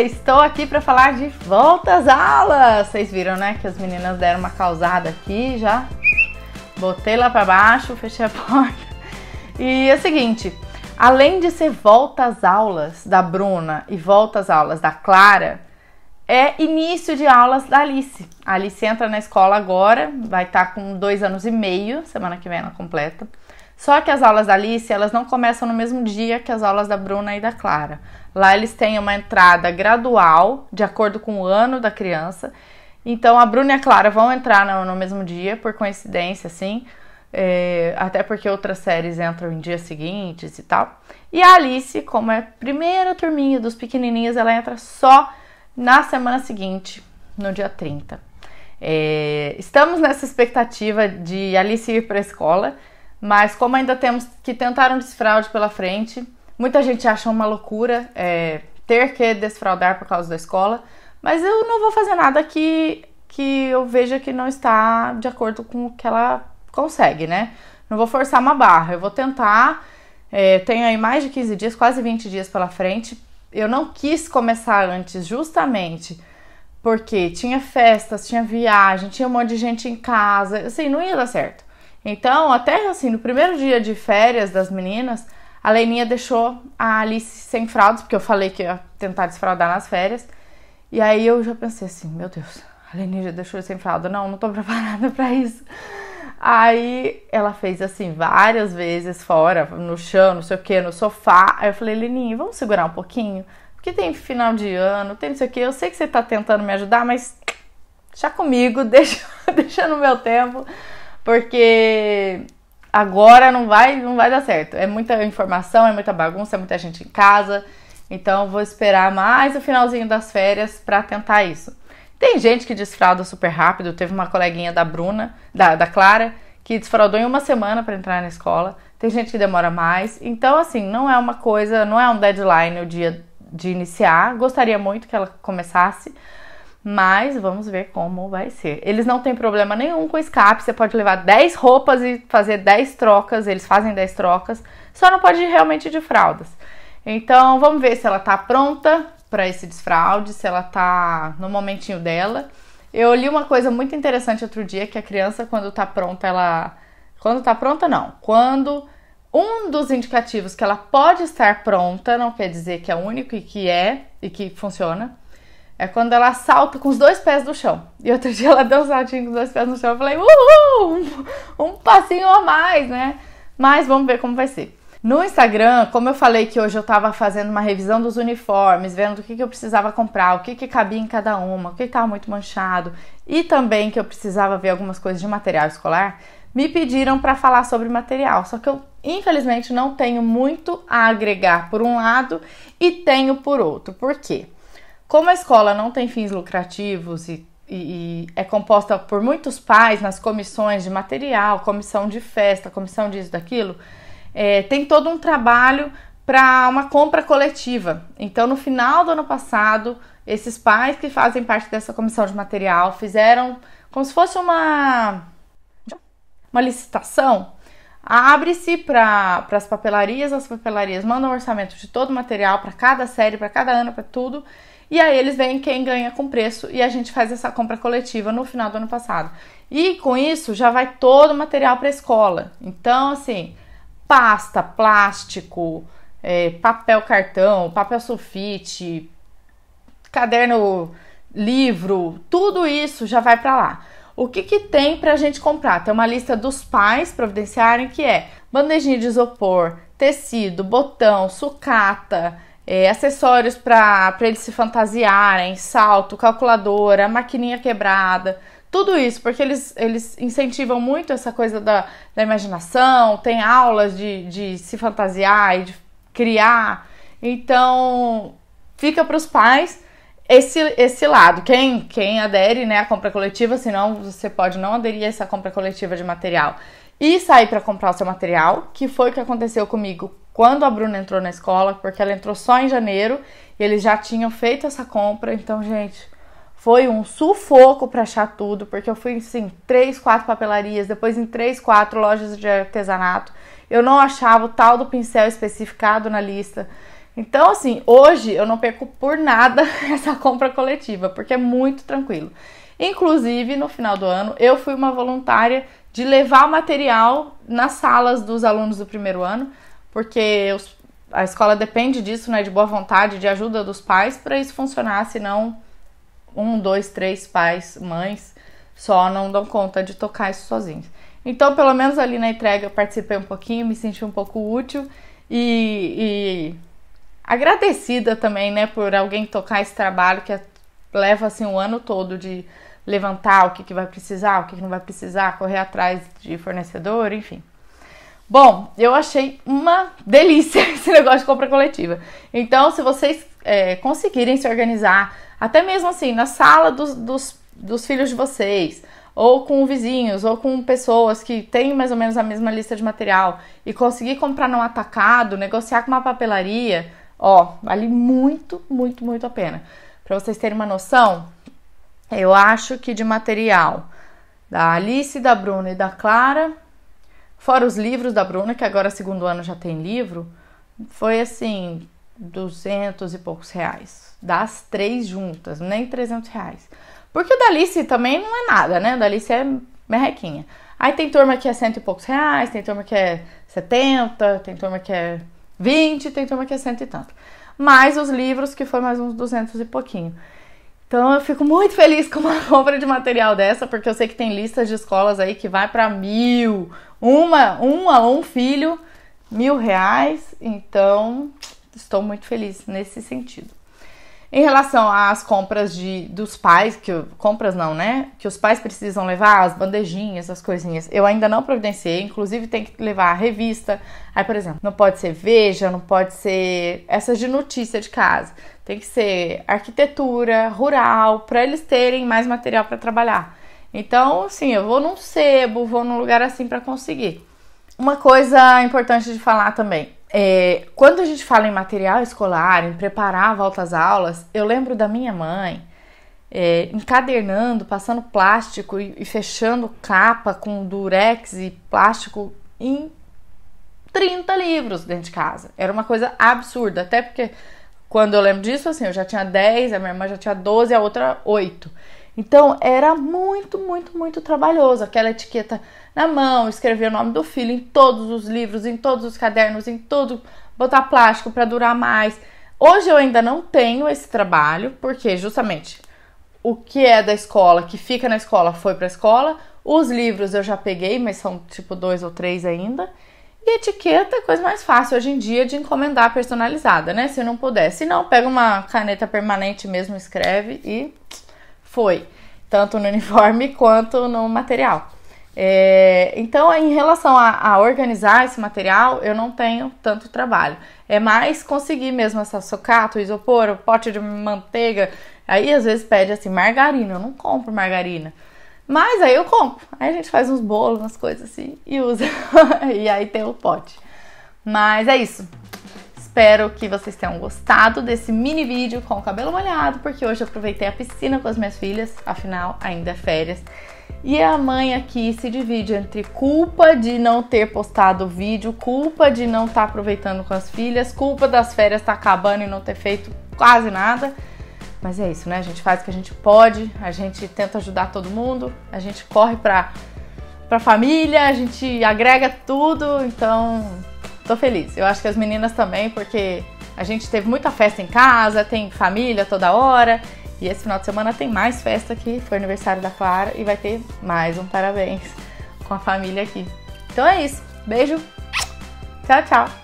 Estou aqui para falar de volta às aulas. Vocês viram, né, que as meninas deram uma causada aqui, já botei lá para baixo, fechei a porta. E é o seguinte, além de ser volta às aulas da Bruna e volta às aulas da Clara, é início de aulas da Alice. A Alice entra na escola agora, vai estar tá com dois anos e meio, semana que vem ela completa. Só que as aulas da Alice, elas não começam no mesmo dia que as aulas da Bruna e da Clara. Lá eles têm uma entrada gradual, de acordo com o ano da criança. Então a Bruna e a Clara vão entrar no, no mesmo dia, por coincidência, assim. É, até porque outras séries entram em dias seguintes e tal. E a Alice, como é a primeira turminha dos pequenininhos, ela entra só na semana seguinte, no dia 30. É, eh, estamos nessa expectativa de Alice ir para a escola mas como ainda temos que tentar um desfraude pela frente, muita gente acha uma loucura é, ter que desfraudar por causa da escola, mas eu não vou fazer nada que, que eu veja que não está de acordo com o que ela consegue, né? Não vou forçar uma barra, eu vou tentar. É, tenho aí mais de 15 dias, quase 20 dias pela frente. Eu não quis começar antes, justamente porque tinha festas, tinha viagem, tinha um monte de gente em casa, assim, não ia dar certo. Então, até assim, no primeiro dia de férias das meninas, a Leninha deixou a Alice sem fraldas, porque eu falei que ia tentar desfraldar nas férias. E aí eu já pensei assim, meu Deus, a Leninha já deixou sem fralda. Não, não tô preparada para isso. Aí ela fez assim várias vezes fora, no chão, não sei o que, no sofá. Aí eu falei, Leninha, vamos segurar um pouquinho? Porque tem final de ano, tem não sei o que. Eu sei que você tá tentando me ajudar, mas já comigo, deixa, deixa no meu tempo porque agora não vai, não vai dar certo. É muita informação, é muita bagunça, é muita gente em casa. Então vou esperar mais o finalzinho das férias para tentar isso. Tem gente que desfralda super rápido. Teve uma coleguinha da Bruna, da, da Clara, que desfraldou em uma semana para entrar na escola. Tem gente que demora mais. Então, assim, não é uma coisa, não é um deadline o dia de iniciar. Gostaria muito que ela começasse, mas vamos ver como vai ser. Eles não têm problema nenhum com escape, você pode levar 10 roupas e fazer 10 trocas, eles fazem 10 trocas, só não pode ir realmente de fraldas. Então vamos ver se ela tá pronta para esse desfraude, se ela tá no momentinho dela. Eu li uma coisa muito interessante outro dia que a criança quando tá pronta, ela quando tá pronta não, quando um dos indicativos que ela pode estar pronta, não quer dizer que é único e que é e que funciona é quando ela salta com os dois pés no chão. E outro dia ela deu um saltinho com os dois pés no chão. Eu falei, uhul, um, um passinho a mais, né? Mas vamos ver como vai ser. No Instagram, como eu falei que hoje eu tava fazendo uma revisão dos uniformes, vendo o que, que eu precisava comprar, o que, que cabia em cada uma, o que estava muito manchado e também que eu precisava ver algumas coisas de material escolar, me pediram para falar sobre material. Só que eu, infelizmente, não tenho muito a agregar por um lado e tenho por outro. Por quê? Como a escola não tem fins lucrativos e, e, e é composta por muitos pais nas comissões de material, comissão de festa, comissão disso, daquilo, é, tem todo um trabalho para uma compra coletiva. Então, no final do ano passado, esses pais que fazem parte dessa comissão de material fizeram como se fosse uma, uma licitação. Abre-se para as papelarias, as papelarias mandam um orçamento de todo o material para cada série, para cada ano, para tudo. E aí eles veem quem ganha com preço e a gente faz essa compra coletiva no final do ano passado. E com isso já vai todo o material para a escola. Então, assim, pasta, plástico, é, papel cartão, papel sulfite, caderno, livro, tudo isso já vai para lá. O que, que tem para a gente comprar? Tem uma lista dos pais providenciarem que é bandejinha de isopor, tecido, botão, sucata, é, acessórios para eles se fantasiarem, salto, calculadora, maquininha quebrada, tudo isso, porque eles, eles incentivam muito essa coisa da, da imaginação, tem aulas de, de se fantasiar e de criar. Então, fica para os pais esse, esse lado. Quem, quem adere né, à compra coletiva, senão você pode não aderir a essa compra coletiva de material e sair para comprar o seu material, que foi o que aconteceu comigo quando a Bruna entrou na escola, porque ela entrou só em janeiro e eles já tinham feito essa compra. Então, gente, foi um sufoco para achar tudo, porque eu fui assim, três, quatro papelarias, depois em três, quatro lojas de artesanato. Eu não achava o tal do pincel especificado na lista. Então, assim, hoje eu não perco por nada essa compra coletiva, porque é muito tranquilo. Inclusive, no final do ano, eu fui uma voluntária de levar material nas salas dos alunos do primeiro ano, porque os, a escola depende disso, né, de boa vontade, de ajuda dos pais para isso funcionar, senão um, dois, três pais, mães só não dão conta de tocar isso sozinhos. Então, pelo menos ali na entrega eu participei um pouquinho, me senti um pouco útil e, e agradecida também, né, por alguém tocar esse trabalho que é, leva assim o um ano todo de levantar o que, que vai precisar, o que, que não vai precisar, correr atrás de fornecedor, enfim. Bom, eu achei uma delícia esse negócio de compra coletiva. Então, se vocês é, conseguirem se organizar, até mesmo assim, na sala dos, dos, dos filhos de vocês, ou com vizinhos, ou com pessoas que têm mais ou menos a mesma lista de material, e conseguir comprar no atacado, negociar com uma papelaria, ó, vale muito, muito, muito a pena. Para vocês terem uma noção, eu acho que de material da Alice, da Bruna e da Clara, fora os livros da Bruna, que agora segundo ano já tem livro, foi assim, duzentos e poucos reais. Das três juntas, nem 300 reais. Porque o da Alice também não é nada, né? O da Alice é merrequinha. Aí tem turma que é cento e poucos reais, tem turma que é 70, tem turma que é 20, tem turma que é cento e tanto. Mais os livros, que foi mais uns duzentos e pouquinho. Então eu fico muito feliz com uma compra de material dessa, porque eu sei que tem listas de escolas aí que vai para mil, uma, um a um filho, mil reais. Então estou muito feliz nesse sentido. Em relação às compras de, dos pais, que compras não, né? Que os pais precisam levar, as bandejinhas, as coisinhas. Eu ainda não providenciei, inclusive tem que levar a revista. Aí, por exemplo, não pode ser Veja, não pode ser essas de notícia de casa. Tem que ser arquitetura, rural, para eles terem mais material para trabalhar. Então, assim, eu vou num sebo, vou num lugar assim para conseguir. Uma coisa importante de falar também: é, quando a gente fala em material escolar, em preparar a volta às aulas, eu lembro da minha mãe é, encadernando, passando plástico e, e fechando capa com durex e plástico em 30 livros dentro de casa. Era uma coisa absurda, até porque quando eu lembro disso, assim, eu já tinha 10, a minha irmã já tinha 12, a outra 8. Então era muito, muito, muito trabalhoso aquela etiqueta na mão, escrever o nome do filho em todos os livros, em todos os cadernos, em todo botar plástico para durar mais. Hoje eu ainda não tenho esse trabalho, porque justamente o que é da escola, que fica na escola, foi para a escola. Os livros eu já peguei, mas são tipo dois ou três ainda. E etiqueta é coisa mais fácil hoje em dia de encomendar personalizada, né? Se não puder. Se não, pega uma caneta permanente mesmo, escreve e foi, tanto no uniforme quanto no material. É, então, em relação a, a, organizar esse material, eu não tenho tanto trabalho. É mais conseguir mesmo essa socata, o isopor, o pote de manteiga. Aí às vezes pede assim, margarina. Eu não compro margarina. Mas aí eu compro. Aí a gente faz uns bolos, umas coisas assim e usa. e aí tem o pote. Mas é isso. Espero que vocês tenham gostado desse mini vídeo com o cabelo molhado, porque hoje eu aproveitei a piscina com as minhas filhas, afinal ainda é férias. E a mãe aqui se divide entre culpa de não ter postado o vídeo, culpa de não estar tá aproveitando com as filhas, culpa das férias estar tá acabando e não ter feito quase nada. Mas é isso, né? A gente faz o que a gente pode, a gente tenta ajudar todo mundo, a gente corre pra, pra família, a gente agrega tudo, então tô feliz. Eu acho que as meninas também, porque a gente teve muita festa em casa, tem família toda hora. E esse final de semana tem mais festa aqui. Foi aniversário da Clara e vai ter mais um parabéns com a família aqui. Então é isso. Beijo. Tchau, tchau.